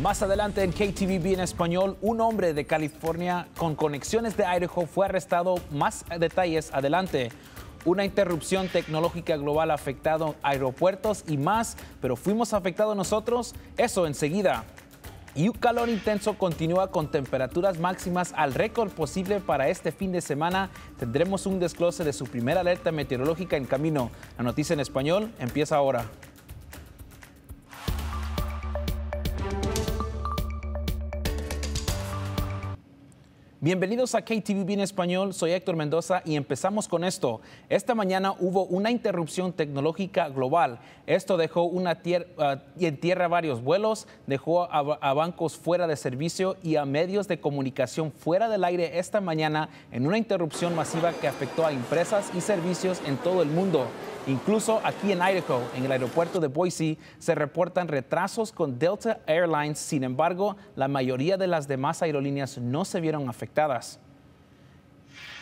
Más adelante en KTVB en español, un hombre de California con conexiones de Idaho fue arrestado. Más detalles adelante. Una interrupción tecnológica global ha afectado aeropuertos y más, pero fuimos afectados nosotros. Eso enseguida. Y un calor intenso continúa con temperaturas máximas al récord posible para este fin de semana. Tendremos un desglose de su primera alerta meteorológica en camino. La noticia en español empieza ahora. Bienvenidos a KTV Bien Español, soy Héctor Mendoza y empezamos con esto. Esta mañana hubo una interrupción tecnológica global. Esto dejó ah, en tierra varios vuelos, dejó a bancos fuera de servicio y a medios de comunicación fuera del aire esta mañana en una interrupción masiva que afectó a empresas y servicios en todo el mundo. Incluso aquí en Idaho, en el aeropuerto de Boise, se reportan retrasos con Delta Airlines. Sin embargo, la mayoría de las demás aerolíneas no se vieron afectadas.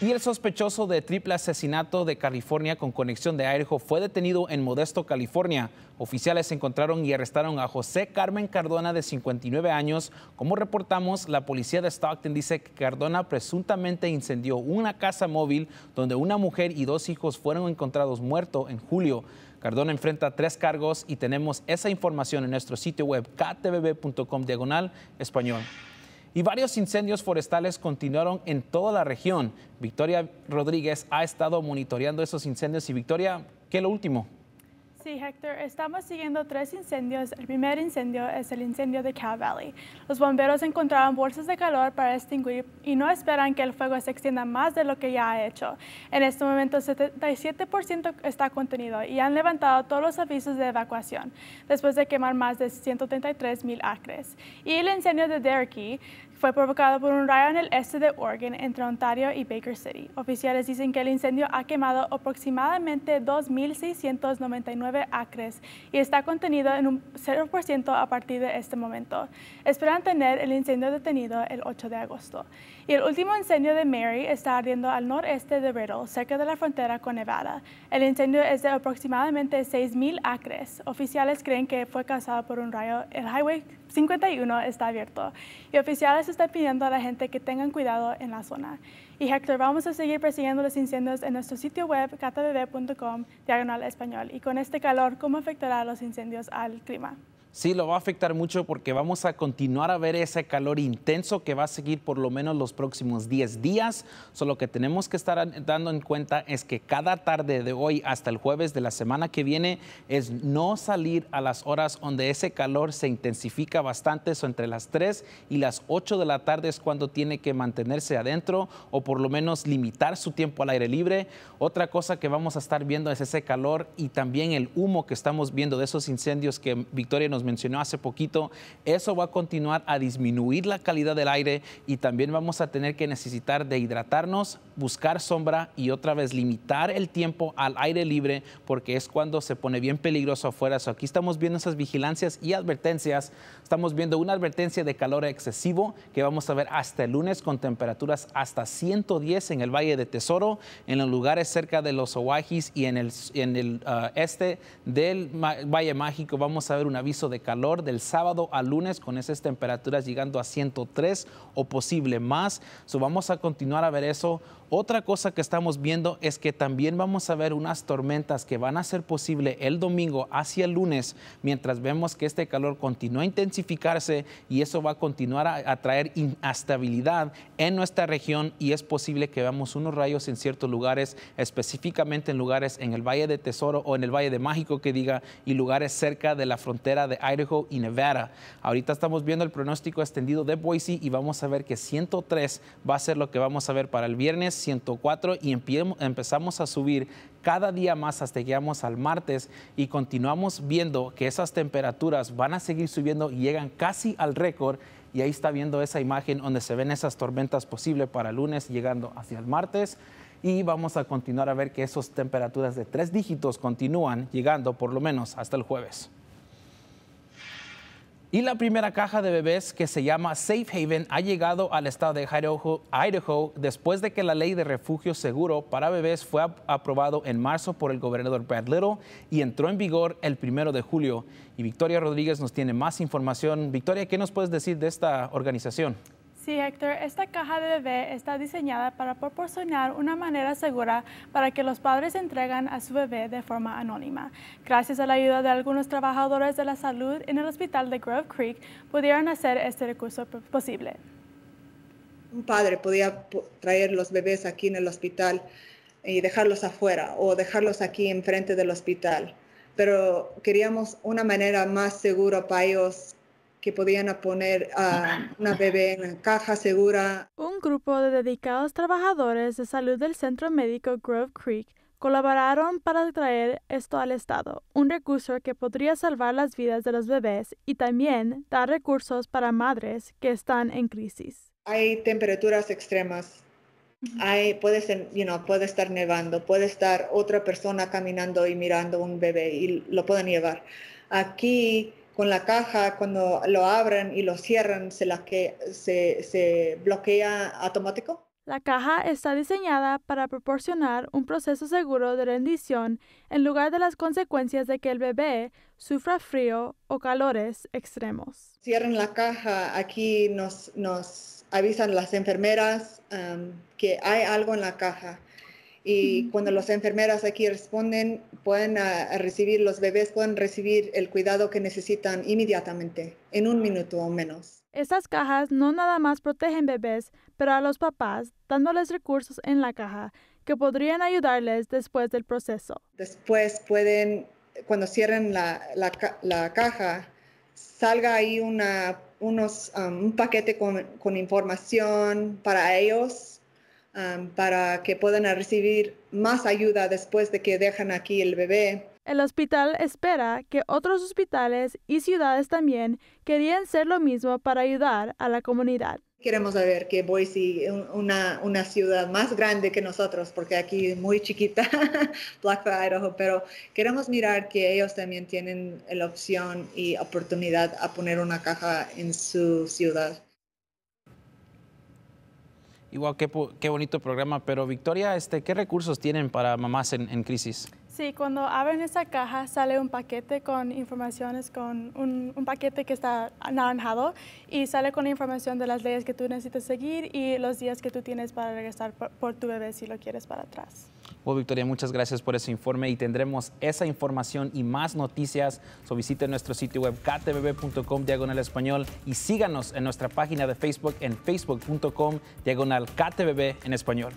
Y el sospechoso de triple asesinato de California con conexión de Idaho fue detenido en Modesto, California. Oficiales encontraron y arrestaron a José Carmen Cardona de 59 años. Como reportamos, la policía de Stockton dice que Cardona presuntamente incendió una casa móvil donde una mujer y dos hijos fueron encontrados muertos en julio. Cardona enfrenta tres cargos y tenemos esa información en nuestro sitio web ktbb.com diagonal español y varios incendios forestales continuaron en toda la región. Victoria Rodríguez ha estado monitoreando esos incendios y Victoria, ¿qué es lo último? Sí, Héctor, estamos siguiendo tres incendios. El primer incendio es el incendio de Cal Valley. Los bomberos encontraron bolsas de calor para extinguir y no esperan que el fuego se extienda más de lo que ya ha hecho. En este momento, 77% está contenido y han levantado todos los avisos de evacuación, después de quemar más de 133 mil acres. Y el incendio de Derricky fue provocado por un rayo en el este de Oregon entre Ontario y Baker City. Oficiales dicen que el incendio ha quemado aproximadamente 2.699 acres y está contenido en un 0% a partir de este momento. Esperan tener el incendio detenido el 8 de agosto. Y el último incendio de Mary está ardiendo al noreste de Riddle, cerca de la frontera con Nevada. El incendio es de aproximadamente 6.000 acres. Oficiales creen que fue causado por un rayo. El Highway 51 está abierto y oficiales está pidiendo a la gente que tengan cuidado en la zona. Y Hector, vamos a seguir persiguiendo los incendios en nuestro sitio web catabebe.com diagonal español. Y con este calor, ¿cómo afectará los incendios al clima? Sí, lo va a afectar mucho porque vamos a continuar a ver ese calor intenso que va a seguir por lo menos los próximos 10 días. Solo que tenemos que estar dando en cuenta es que cada tarde de hoy hasta el jueves de la semana que viene es no salir a las horas donde ese calor se intensifica bastante, eso entre las 3 y las 8 de la tarde es cuando tiene que mantenerse adentro o por lo menos limitar su tiempo al aire libre. Otra cosa que vamos a estar viendo es ese calor y también el humo que estamos viendo de esos incendios que Victoria nos mencionó hace poquito, eso va a continuar a disminuir la calidad del aire y también vamos a tener que necesitar de hidratarnos, buscar sombra y otra vez limitar el tiempo al aire libre porque es cuando se pone bien peligroso afuera. So, aquí estamos viendo esas vigilancias y advertencias. Estamos viendo una advertencia de calor excesivo que vamos a ver hasta el lunes con temperaturas hasta 110 en el Valle de Tesoro, en los lugares cerca de los Oaxis y en el, ah, este del Valle Mágico vamos a ver un aviso de calor del sábado a lunes con esas temperaturas llegando a 103 o posible más. So vamos a continuar a ver eso. Otra cosa que estamos viendo es que también vamos a ver unas tormentas que van a ser posible el domingo hacia el lunes, mientras vemos que este calor continúa a intensificarse y eso va a continuar a, a traer inestabilidad en nuestra región y es posible que veamos unos rayos en ciertos lugares, específicamente en lugares en el Valle de Tesoro o en el Valle de Mágico que diga y lugares cerca de la frontera de Idaho y Nevada. Ahorita estamos viendo el pronóstico extendido de Boise y vamos a ver que 103 va a ser lo que vamos a ver para el viernes, 104 y empezamos a subir cada día más hasta que llegamos al martes y continuamos viendo que esas temperaturas van a seguir subiendo y llegan casi al récord y ahí está viendo esa imagen donde se ven esas tormentas posibles para el lunes llegando hacia el martes y vamos a continuar a ver que esas temperaturas de tres dígitos continúan llegando por lo menos hasta el jueves. Y la primera caja de bebés que se llama Safe Haven ha llegado al estado de Idaho, después de que la ley de refugio seguro para bebés fue aprobado en marzo por el gobernador Brad Little y entró en vigor el primero de julio. Y Victoria Rodríguez nos tiene más información. Victoria, ¿qué nos puedes decir de esta organización? Sí, Héctor, esta caja de bebé está diseñada para proporcionar una manera segura para que los padres entregan a su bebé de forma anónima. Gracias a la ayuda de algunos trabajadores de la salud en el hospital de Grove Creek, pudieron hacer este recurso posible. Un padre podía traer los bebés aquí en el hospital y dejarlos afuera o dejarlos aquí enfrente del hospital, pero queríamos una manera más segura para ellos que podían poner a una bebé en caja segura. Un grupo de dedicados trabajadores de salud del Centro Médico Grove Creek colaboraron para traer esto al Estado, un recurso que podría salvar las vidas de los bebés y también dar recursos para madres que están en crisis. Hay temperaturas extremas. Hay, puede, ser, puede estar nevando, puede estar otra persona caminando y mirando un bebé y lo pueden llevar. Aquí con la caja, cuando lo abren y lo cierran, se, la que, se, bloquea automático. La caja está diseñada para proporcionar un proceso seguro de rendición en lugar de las consecuencias de que el bebé sufra frío o calores extremos. Cierren la caja, aquí nos, nos avisan las enfermeras que hay algo en la caja y cuando las enfermeras aquí responden, pueden ah, recibir, los bebés pueden recibir el cuidado que necesitan inmediatamente, en un minuto o menos. Estas cajas no nada más protegen bebés, pero a los papás, dándoles recursos en la caja que podrían ayudarles después del proceso. Después pueden, cuando cierren la, caja, salga ahí unos, um, un paquete con información para ellos para que puedan recibir más ayuda después de que dejan aquí el bebé. El hospital espera que otros hospitales y ciudades también querían ser lo mismo para ayudar a la comunidad. Queremos saber que Boise, una, una ciudad más grande que nosotros, porque aquí es muy chiquita, Black Idaho, pero queremos mirar que ellos también tienen la opción y oportunidad a poner una caja en su ciudad. Igual, qué, qué bonito programa. Pero Victoria, este, ¿qué recursos tienen para mamás en, en crisis? Sí, cuando abren esa caja sale un paquete con informaciones, con un, paquete que está anaranjado y sale con información de las leyes que tú necesitas seguir y los días que tú tienes para regresar por, tu bebé si lo quieres para atrás. Bueno, pues, Victoria, muchas gracias por ese informe y tendremos esa información y más noticias. So visite nuestro sitio web ktbb.com diagonal español y síganos en nuestra página de Facebook en facebook.com diagonal ktbb en español.